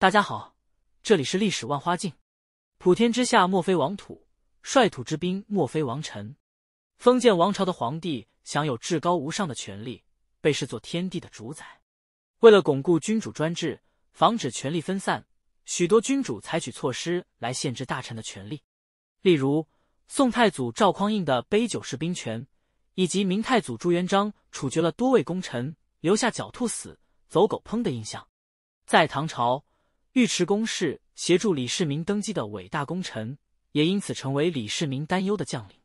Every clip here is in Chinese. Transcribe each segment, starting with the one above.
大家好，这里是历史万花镜。普天之下莫非王土，率土之滨莫非王臣。封建王朝的皇帝享有至高无上的权力，被视作天地的主宰。为了巩固君主专制，防止权力分散，许多君主采取措施来限制大臣的权力。例如，宋太祖赵匡胤的杯酒释兵权，以及明太祖朱元璋处决了多位功臣，留下狡兔死，走狗烹的印象。在唐朝。尉迟恭是协助李世民登基的伟大功臣，也因此成为李世民担忧的将领。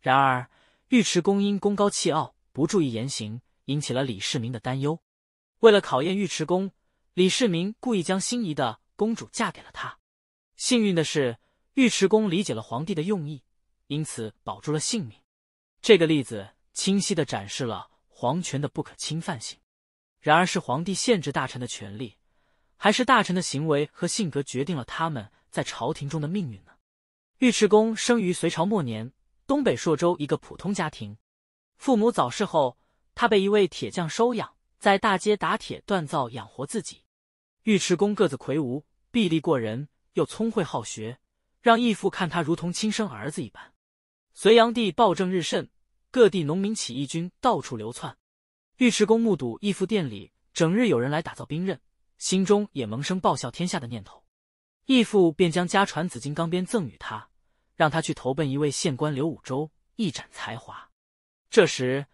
然而，尉迟恭因功高气傲，不注意言行，引起了李世民的担忧。为了考验尉迟恭，李世民故意将心仪的公主嫁给了他。幸运的是，尉迟恭理解了皇帝的用意，因此保住了性命。这个例子清晰地展示了皇权的不可侵犯性。然而，是皇帝限制大臣的权利。还是大臣的行为和性格决定了他们在朝廷中的命运呢？尉迟恭生于隋朝末年东北朔州一个普通家庭，父母早逝后，他被一位铁匠收养，在大街打铁锻造养活自己。尉迟恭个子魁梧，臂力过人，又聪慧好学，让义父看他如同亲生儿子一般。隋炀帝暴政日甚，各地农民起义军到处流窜，尉迟恭目睹义父店里整日有人来打造兵刃。心中也萌生报效天下的念头，义父便将家传紫金钢鞭赠予他，让他去投奔一位县官刘武周，一展才华。这时，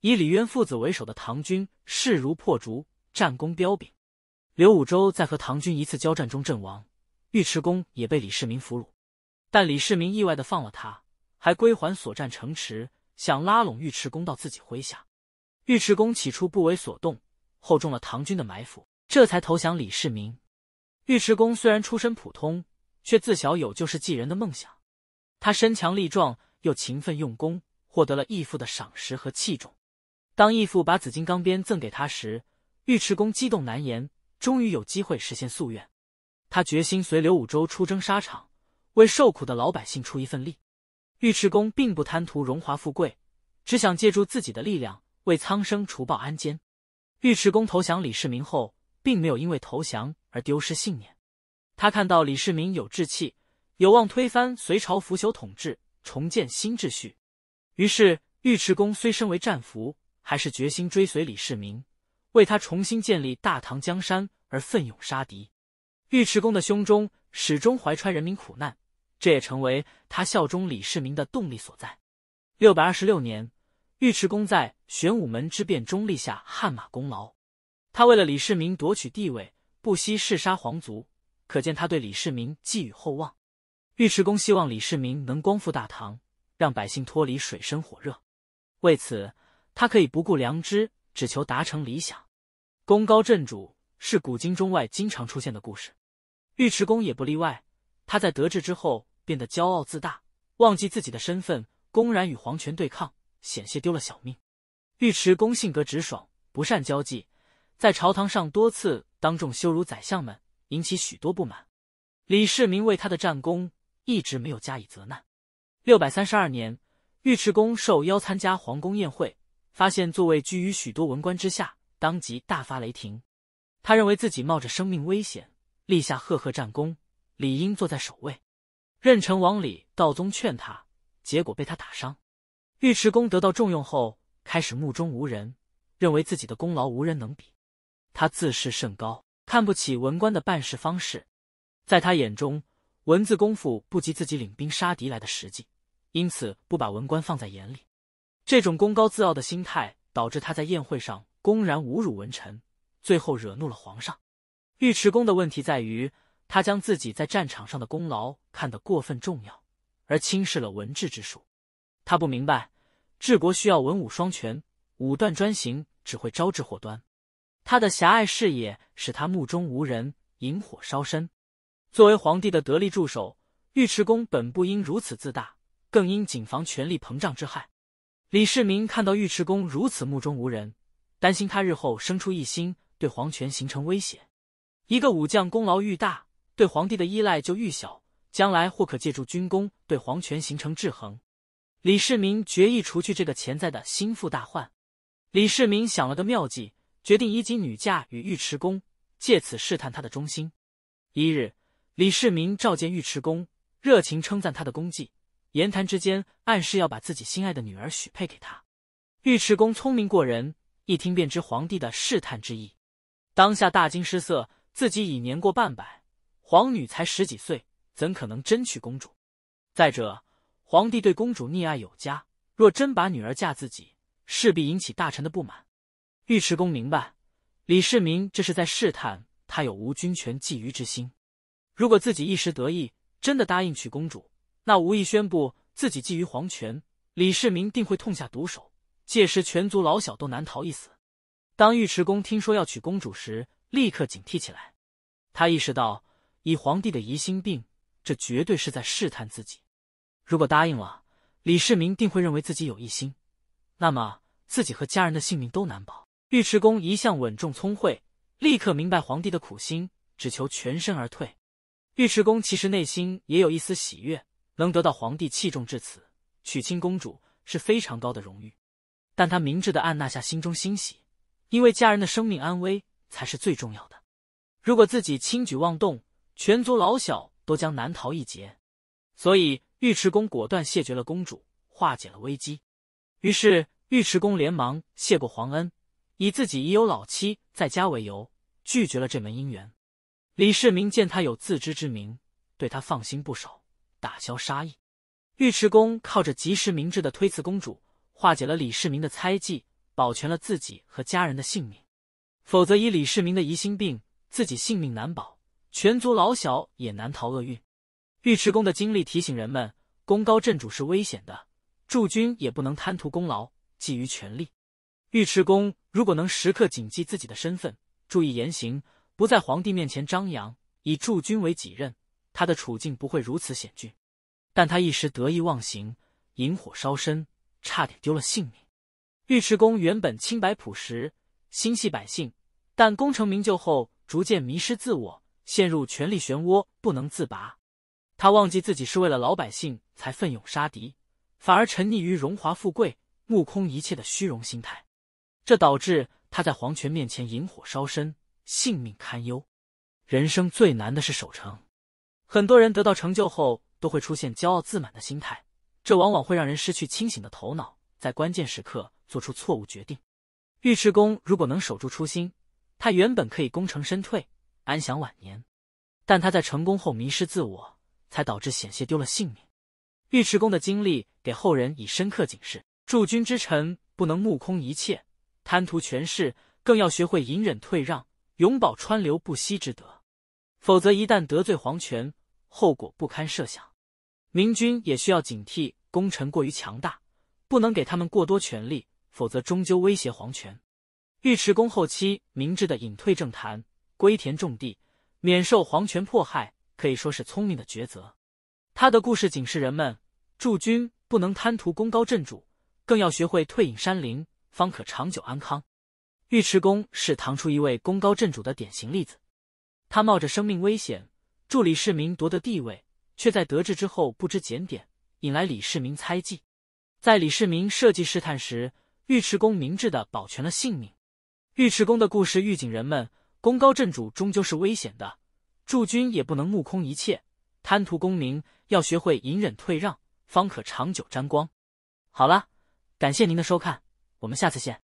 以李渊父子为首的唐军势如破竹，战功彪炳。刘武周在和唐军一次交战中阵亡，尉迟恭也被李世民俘虏，但李世民意外的放了他，还归还所占城池，想拉拢尉迟恭到自己麾下。尉迟恭起初不为所动，后中了唐军的埋伏。这才投降李世民。尉迟恭虽然出身普通，却自小有救世济人的梦想。他身强力壮，又勤奋用功，获得了义父的赏识和器重。当义父把紫金钢鞭赠给他时，尉迟恭激动难言，终于有机会实现夙愿。他决心随刘武周出征沙场，为受苦的老百姓出一份力。尉迟恭并不贪图荣华富贵，只想借助自己的力量为苍生除暴安奸。尉迟恭投降李世民后。并没有因为投降而丢失信念。他看到李世民有志气，有望推翻隋朝腐朽统治，重建新秩序。于是，尉迟恭虽身为战俘，还是决心追随李世民，为他重新建立大唐江山而奋勇杀敌。尉迟恭的胸中始终怀揣人民苦难，这也成为他效忠李世民的动力所在。六百二十六年，尉迟恭在玄武门之变中立下汗马功劳。他为了李世民夺取地位，不惜弑杀皇族，可见他对李世民寄予厚望。尉迟恭希望李世民能光复大唐，让百姓脱离水深火热。为此，他可以不顾良知，只求达成理想。功高震主是古今中外经常出现的故事，尉迟恭也不例外。他在得志之后变得骄傲自大，忘记自己的身份，公然与皇权对抗，险些丢了小命。尉迟恭性格直爽，不善交际。在朝堂上多次当众羞辱宰相们，引起许多不满。李世民为他的战功一直没有加以责难。六百三十二年，尉迟恭受邀参加皇宫宴会，发现座位居于许多文官之下，当即大发雷霆。他认为自己冒着生命危险立下赫赫战功，理应坐在首位。任城王李道宗劝他，结果被他打伤。尉迟恭得到重用后，开始目中无人，认为自己的功劳无人能比。他自视甚高，看不起文官的办事方式，在他眼中，文字功夫不及自己领兵杀敌来的实际，因此不把文官放在眼里。这种功高自傲的心态导致他在宴会上公然侮辱文臣，最后惹怒了皇上。尉迟恭的问题在于，他将自己在战场上的功劳看得过分重要，而轻视了文治之术。他不明白，治国需要文武双全，武断专行只会招致祸端。他的狭隘视野使他目中无人，引火烧身。作为皇帝的得力助手，尉迟恭本不应如此自大，更应谨防权力膨胀之害。李世民看到尉迟恭如此目中无人，担心他日后生出异心，对皇权形成威胁。一个武将功劳愈大，对皇帝的依赖就愈小，将来或可借助军功对皇权形成制衡。李世民决意除去这个潜在的心腹大患。李世民想了个妙计。决定以级女嫁与尉迟恭，借此试探他的忠心。一日，李世民召见尉迟恭，热情称赞他的功绩，言谈之间暗示要把自己心爱的女儿许配给他。尉迟恭聪明过人，一听便知皇帝的试探之意，当下大惊失色。自己已年过半百，皇女才十几岁，怎可能真娶公主？再者，皇帝对公主溺爱有加，若真把女儿嫁自己，势必引起大臣的不满。尉迟恭明白，李世民这是在试探他有无君权觊觎之心。如果自己一时得意，真的答应娶公主，那无意宣布自己觊觎皇权，李世民定会痛下毒手，届时全族老小都难逃一死。当尉迟恭听说要娶公主时，立刻警惕起来。他意识到，以皇帝的疑心病，这绝对是在试探自己。如果答应了，李世民定会认为自己有异心，那么自己和家人的性命都难保。尉迟恭一向稳重聪慧，立刻明白皇帝的苦心，只求全身而退。尉迟恭其实内心也有一丝喜悦，能得到皇帝器重至此，娶亲公主是非常高的荣誉。但他明智的按捺下心中欣喜，因为家人的生命安危才是最重要的。如果自己轻举妄动，全族老小都将难逃一劫。所以，尉迟恭果断谢绝了公主，化解了危机。于是，尉迟恭连忙谢过皇恩。以自己已有老妻在家为由，拒绝了这门姻缘。李世民见他有自知之明，对他放心不少，打消杀意。尉迟恭靠着及时明智的推辞公主，化解了李世民的猜忌，保全了自己和家人的性命。否则，以李世民的疑心病，自己性命难保，全族老小也难逃厄运。尉迟恭的经历提醒人们，功高震主是危险的，驻军也不能贪图功劳，觊觎权力。尉迟恭如果能时刻谨记自己的身份，注意言行，不在皇帝面前张扬，以驻军为己任，他的处境不会如此险峻。但他一时得意忘形，引火烧身，差点丢了性命。尉迟恭原本清白朴实，心系百姓，但功成名就后，逐渐迷失自我，陷入权力漩涡不能自拔。他忘记自己是为了老百姓才奋勇杀敌，反而沉溺于荣华富贵、目空一切的虚荣心态。这导致他在皇权面前引火烧身，性命堪忧。人生最难的是守成，很多人得到成就后都会出现骄傲自满的心态，这往往会让人失去清醒的头脑，在关键时刻做出错误决定。尉迟恭如果能守住初心，他原本可以功成身退，安享晚年。但他在成功后迷失自我，才导致险些丢了性命。尉迟恭的经历给后人以深刻警示：驻君之臣不能目空一切。贪图权势，更要学会隐忍退让，永保川流不息之德。否则，一旦得罪皇权，后果不堪设想。明君也需要警惕功臣过于强大，不能给他们过多权力，否则终究威胁皇权。尉迟恭后期明智的隐退政坛，归田种地，免受皇权迫害，可以说是聪明的抉择。他的故事警示人们：驻军不能贪图功高震主，更要学会退隐山林。方可长久安康。尉迟恭是唐初一位功高震主的典型例子，他冒着生命危险助李世民夺得地位，却在得志之后不知检点，引来李世民猜忌。在李世民设计试探时，尉迟恭明智的保全了性命。尉迟恭的故事预警人们：功高震主终究是危险的，驻军也不能目空一切，贪图功名，要学会隐忍退让，方可长久沾光。好了，感谢您的收看。我们下次见。